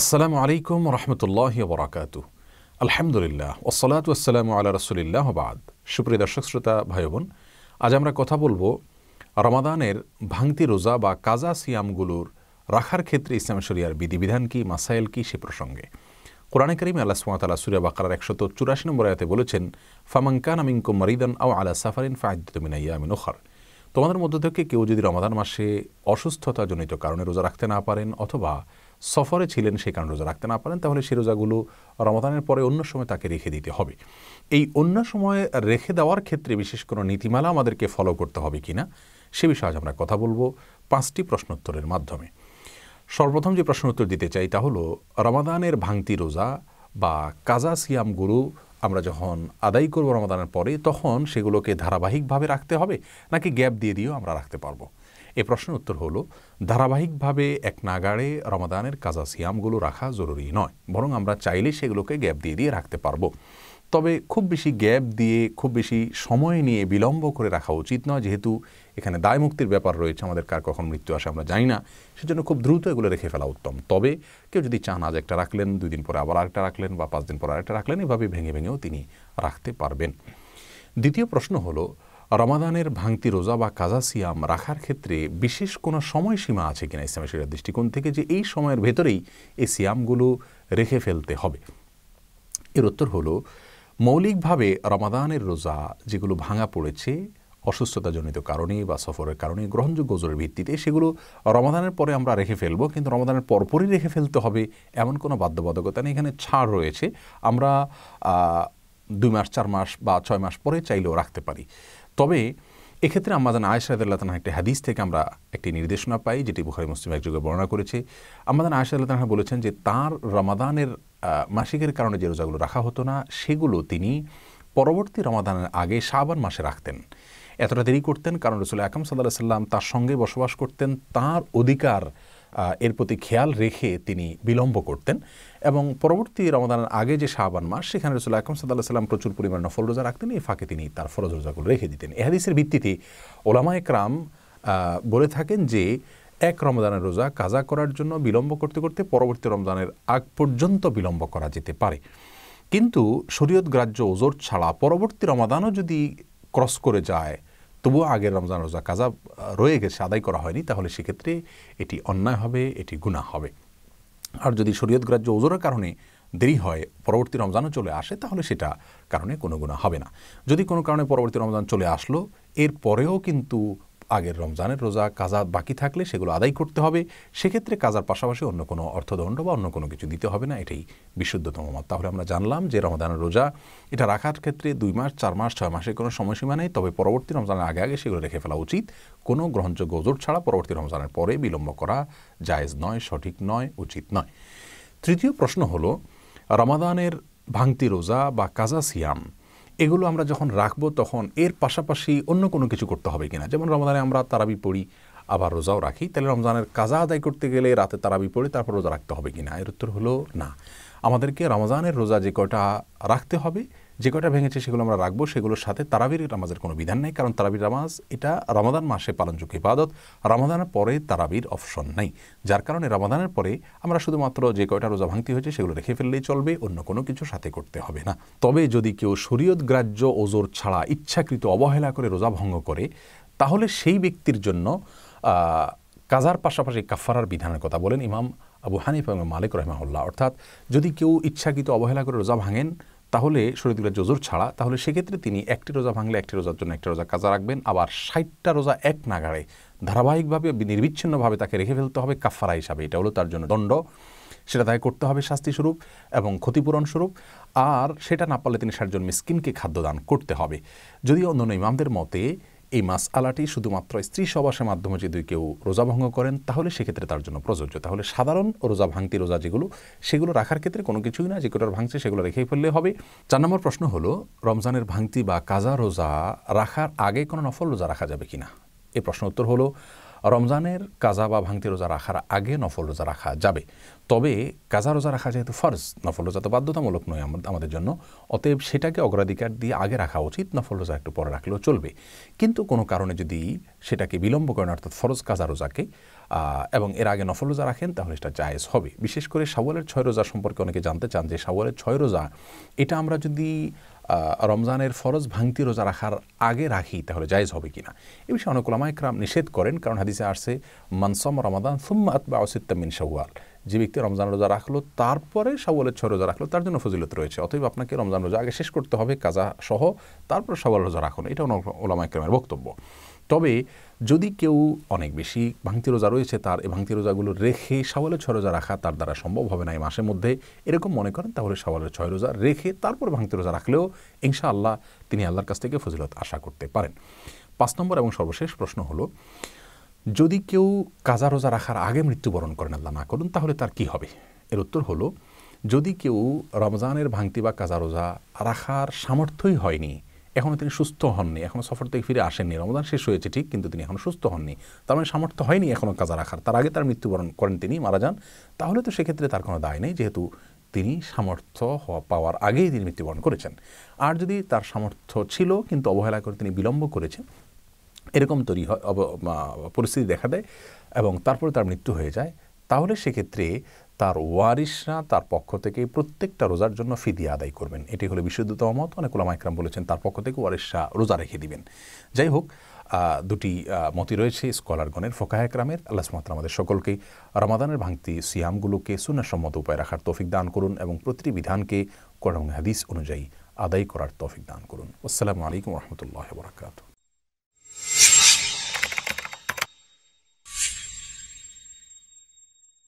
আসসালামু আলাইকুম রহমতুল্লাহ বরাকাতু আলহামদুলিল্লাহ ওসলাত আসসালামু আল্লাহ রসুলিল্লাহ বাদ সুপ্রিয় দর্শক শ্রোতা ভাই বোন আজ আমরা কথা বলবো রমাদানের ভাঙতি রোজা বা কাজা সিয়ামগুলোর রাখার ক্ষেত্রে ইসলাম শরিয়ার বিধিবিধান কি মাসাইল কি সে প্রসঙ্গে কোরআনে করিমে আল্লাহ সুমাতালা সুরিয়া বাকার একশত চুরাশি নম্বর আয়তে বলেছেন ফামাঙ্কান আমিঙ্কু মরিদান আও আলা সাফারিন ফায়দ্দমিনাইয়া ইয়ামিন ওখার তোমাদের মধ্য থেকে কেউ যদি রমাদান মাসে অসুস্থতাজনিত কারণে রোজা রাখতে না পারেন অথবা সফরে ছিলেন সেই কারণ রোজা রাখতে না পারেন তাহলে সে রোজাগুলো রমাদানের পরে অন্য সময় তাকে রেখে দিতে হবে এই অন্য সময় রেখে দেওয়ার ক্ষেত্রে বিশেষ কোনো নীতিমালা আমাদেরকে ফলো করতে হবে কি না সে বিষয়ে আজ আমরা কথা বলবো পাঁচটি প্রশ্নোত্তরের মাধ্যমে সর্বপ্রথম যে প্রশ্ন উত্তর দিতে চাই তা হলো রমাদানের ভাঙতি রোজা বা কাজা সিয়াম গুরু আমরা যখন আদায় করব রমাদানের পরে তখন সেগুলোকে ধারাবাহিকভাবে রাখতে হবে নাকি গ্যাপ দিয়ে দিয়েও আমরা রাখতে পারবো এ প্রশ্নের উত্তর হলো ধারাবাহিকভাবে এক নাগাড়ে রমাদানের কাজা সিয়ামগুলো রাখা জরুরি নয় বরং আমরা চাইলে সেগুলোকে গ্যাপ দিয়ে দিয়ে রাখতে পারব তবে খুব বেশি গ্যাপ দিয়ে খুব বেশি সময় নিয়ে বিলম্ব করে রাখা উচিত নয় যেহেতু এখানে দায় মুক্তির ব্যাপার রয়েছে আমাদের কার কখন মৃত্যু আসে আমরা জানি না সেজন্য খুব দ্রুত এগুলো রেখে ফেলা উত্তম তবে কেউ যদি চান আজ একটা রাখলেন দুই দিন পরে আবার আরেকটা রাখলেন বা পাঁচ দিন পরে আরেকটা রাখলেন এভাবে ভেঙে ভেঙেও তিনি রাখতে পারবেন দ্বিতীয় প্রশ্ন হলো রমাদানের ভাঙতি রোজা বা কাজা সিয়াম রাখার ক্ষেত্রে বিশেষ কোনো সময়সীমা আছে কিনা ইসলামী শরীর দৃষ্টিকোণ থেকে যে এই সময়ের ভেতরেই এই সিয়ামগুলো রেখে ফেলতে হবে এর উত্তর হলো মৌলিকভাবে রমাদানের রোজা যেগুলো ভাঙা পড়েছে অসুস্থতাজনিত কারণে বা সফরের কারণে গ্রহণযোগ্য ওজোরের ভিত্তিতে সেগুলো রমাদানের পরে আমরা রেখে ফেলব কিন্তু রমাদানের পরপরই রেখে ফেলতে হবে এমন কোনো বাধ্যবাধকতা নেই এখানে ছাড় রয়েছে আমরা দুই মাস চার মাস বা ছয় মাস পরে চাইলেও রাখতে পারি তবে এক্ষেত্রে আমাদান আয়সাদুল্লাহ তানহা একটি হাদিস থেকে আমরা একটি নির্দেশনা পাই যেটি বুখারি মুসলিম একযোগে বর্ণনা করেছে আমাদান আয়সাদুল্লাহ তানহা বলেছেন যে তার রমাদানের মাসিকের কারণে যে রোজাগুলো রাখা হতো না সেগুলো তিনি পরবর্তী রমাদানের আগে শাবান মাসে রাখতেন এতটা দেরি করতেন কারণ রসুল আকাম সাল্লাহ সাল্লাম তার সঙ্গে বসবাস করতেন তার অধিকার এর প্রতি খেয়াল রেখে তিনি বিলম্ব করতেন এবং পরবর্তী রমদানের আগে যে শাহবান মাস সেখানে রসুল আকরম সাদাল্লাহ সাল্লাম প্রচুর পরিমাণ নফল রোজা রাখতেন এই ফাঁকে তিনি তার ফরজ রোজাগুলো রেখে দিতেন এহাদিসের ভিত্তিতে ওলামা একরাম বলে থাকেন যে এক রমদানের রোজা কাজা করার জন্য বিলম্ব করতে করতে পরবর্তী রমজানের আগ পর্যন্ত বিলম্ব করা যেতে পারে কিন্তু শরীয়ত গ্রাহ্য ওজোর ছাড়া পরবর্তী রমাদানও যদি ক্রস করে যায় তবুও আগের রমজান রোজা কাজা রয়ে গেছে আদায় করা হয়নি তাহলে সেক্ষেত্রে এটি অন্যায় হবে এটি গুণা হবে আর যদি শরীয়ত গ্রাহ্য ওজোরের কারণে দেরি হয় পরবর্তী রমজানও চলে আসে তাহলে সেটা কারণে কোনো গুণা হবে না যদি কোনো কারণে পরবর্তী রমজান চলে আসলো এর পরেও কিন্তু আগের রমজানের রোজা কাজা বাকি থাকলে সেগুলো আদায় করতে হবে সেক্ষেত্রে কাজার পাশাপাশি অন্য কোনো অর্থদণ্ড বা অন্য কোনো কিছু দিতে হবে না এটাই বিশুদ্ধতম মত তাহলে আমরা জানলাম যে রমজানের রোজা এটা রাখার ক্ষেত্রে দুই মাস চার মাস ছয় মাসের কোনো সময়সীমা নেই তবে পরবর্তী রমজানের আগে আগে সেগুলো রেখে ফেলা উচিত কোনো গ্রহণযোগ্য ওজোর ছাড়া পরবর্তী রমজানের পরে বিলম্ব করা জায়েজ নয় সঠিক নয় উচিত নয় তৃতীয় প্রশ্ন হলো রমাদানের ভাঙতি রোজা বা কাজা সিয়াম এগুলো আমরা যখন রাখবো তখন এর পাশাপাশি অন্য কোনো কিছু করতে হবে কিনা যেমন রমজানে আমরা তারাবি পড়ি আবার রোজাও রাখি তাহলে রমজানের কাজা আদায় করতে গেলে রাতে তারাবি পড়ে তারপর রোজা রাখতে হবে কিনা এর উত্তর হলো না আমাদেরকে রমজানের রোজা যে কয়টা রাখতে হবে যে কয়টা ভেঙেছে সেগুলো আমরা রাখবো সেগুলোর সাথে তারাবির নামাজের কোনো বিধান নেই কারণ তারাবির নামাজ এটা রমাদান মাসে পালনযোগ্য ইবাদত রমাদানের পরে তারাবির অপশন নেই যার কারণে রমাদানের পরে আমরা শুধুমাত্র যে কয়টা রোজা ভাঙতি হয়েছে সেগুলো রেখে ফেললেই চলবে অন্য কোনো কিছু সাথে করতে হবে না তবে যদি কেউ শরীয়ত গ্রাহ্য ওজোর ছাড়া ইচ্ছাকৃত অবহেলা করে রোজা ভঙ্গ করে তাহলে সেই ব্যক্তির জন্য কাজার পাশাপাশি কাফারার বিধানের কথা বলেন ইমাম আবু হানিফ এবং মালিক রহমাউল্লাহ অর্থাৎ যদি কেউ ইচ্ছাকৃত অবহেলা করে রোজা ভাঙেন তাহলে শরীদুল্লাহ জজুর ছাড়া তাহলে সেক্ষেত্রে তিনি একটি রোজা ভাঙলে একটি রোজার জন্য একটি রোজা কাজা রাখবেন আবার ষাটটা রোজা এক নাগাড়ে ধারাবাহিকভাবে নির্বিচ্ছিন্নভাবে তাকে রেখে ফেলতে হবে কাফারা হিসাবে এটা হলো তার জন্য দণ্ড সেটা তাকে করতে হবে শাস্তিস্বরূপ এবং ক্ষতিপূরণ স্বরূপ আর সেটা না পারলে তিনি ষাটজন মিসকিনকে খাদ্যদান করতে হবে যদি অন্যান্য ইমামদের মতে এই মাস আলাটি শুধুমাত্র স্ত্রী সবাসের মাধ্যমে যদি কেউ রোজা ভঙ্গ করেন তাহলে সেক্ষেত্রে তার জন্য প্রযোজ্য তাহলে সাধারণ রোজা ভাঙতি রোজা যেগুলো সেগুলো রাখার ক্ষেত্রে কোনো কিছুই না যেগুলোর ভাঙছে সেগুলো রেখেই ফেললে হবে চার নম্বর প্রশ্ন হলো রমজানের ভাঙতি বা কাজা রোজা রাখার আগে কোনো নফল রোজা রাখা যাবে কি না এ প্রশ্ন উত্তর হলো রমজানের কাজা বা ভাঙতি রোজা রাখার আগে নফল রোজা রাখা যাবে তবে কাজা রোজা রাখা যেহেতু ফরজ নফল রোজা তো বাধ্যতামূলক নয় আমাদের জন্য অতএব সেটাকে অগ্রাধিকার দিয়ে আগে রাখা উচিত নফল রোজা একটু পরে রাখলেও চলবে কিন্তু কোনো কারণে যদি সেটাকে বিলম্ব করেন অর্থাৎ ফরজ কাজা রোজাকে এবং এর আগে নফল রোজা রাখেন তাহলে সেটা জায়েজ হবে বিশেষ করে সাওয়ালের ছয় রোজা সম্পর্কে অনেকে জানতে চান যে সাওয়ালের ছয় রোজা এটা আমরা যদি রমজানের ফরজ ভাঙতি রোজা রাখার আগে রাখি তাহলে জায়জ হবে কিনা এ বিষয়ে অনেক ওলামাইকরাম নিষেধ করেন কারণ হাদিসে আসছে মনসম রমাদান সুম্মা আতবা অসিত্তামিন শাহওয়াল যে ব্যক্তি রমজান রোজা রাখলো তারপরে সাওয়ালের ছয় রোজা রাখলো তার জন্য ফজিলত রয়েছে অথবা আপনাকে রমজান রোজা আগে শেষ করতে হবে কাজা সহ তারপর সাওয়াল রোজা রাখুন এটা ওলামাইকরামের বক্তব্য তবে যদি কেউ অনেক বেশি ভাঙতি রোজা রয়েছে তার এই ভাঙতি রোজাগুলো রেখে সাওয়ালের ছয় রোজা রাখা তার দ্বারা সম্ভব হবে না এই মাসের মধ্যে এরকম মনে করেন তাহলে সাওয়ালের ছয় রোজা রেখে তারপর ভাঙতি রোজা রাখলেও ইনশা আল্লাহ তিনি আল্লাহর কাছ থেকে ফজিলত আশা করতে পারেন পাঁচ নম্বর এবং সর্বশেষ প্রশ্ন হল যদি কেউ কাজা রোজা রাখার আগে মৃত্যুবরণ করেন আল্লাহ না করুন তাহলে তার কি হবে এর উত্তর হলো যদি কেউ রমজানের ভাঙতি বা কাজা রোজা রাখার সামর্থ্যই হয়নি এখনও তিনি সুস্থ হননি এখনও সফর থেকে ফিরে আসেননি রমদান শেষ হয়েছে ঠিক কিন্তু তিনি এখন সুস্থ হননি তার মানে সামর্থ্য হয়নি এখনও কাজা রাখার তার আগে তার মৃত্যুবরণ করেন তিনি মারা যান তাহলে তো সেক্ষেত্রে তার কোনো দায় নেই যেহেতু তিনি সামর্থ্য হওয়া পাওয়ার আগেই তিনি মৃত্যুবরণ করেছেন আর যদি তার সামর্থ্য ছিল কিন্তু অবহেলা করে তিনি বিলম্ব করেছেন এরকম তৈরি হয় পরিস্থিতি দেখা দেয় এবং তারপরে তার মৃত্যু হয়ে যায় তাহলে সেক্ষেত্রে তার ওয়ারিসরা তার পক্ষ থেকে প্রত্যেকটা রোজার জন্য দিয়ে আদায় করবেন এটি হলো বিশুদ্ধতম মত অনেক ওলামা ইকরাম বলেছেন তার পক্ষ থেকে ওয়ারিসরা রোজা রেখে দিবেন যাই হোক দুটি মতি রয়েছে স্কলারগণের ফোকাহ একরামের আল্লাহ সুমাত্রা আমাদের সকলকে রমাদানের ভাঙতি সিয়ামগুলোকে সুন্নাসম্মত উপায় রাখার তৌফিক দান করুন এবং প্রতিটি বিধানকে করং হাদিস অনুযায়ী আদায় করার তৌফিক দান করুন আসসালামু আলাইকুম রহমতুল্লাহ বরাকাতু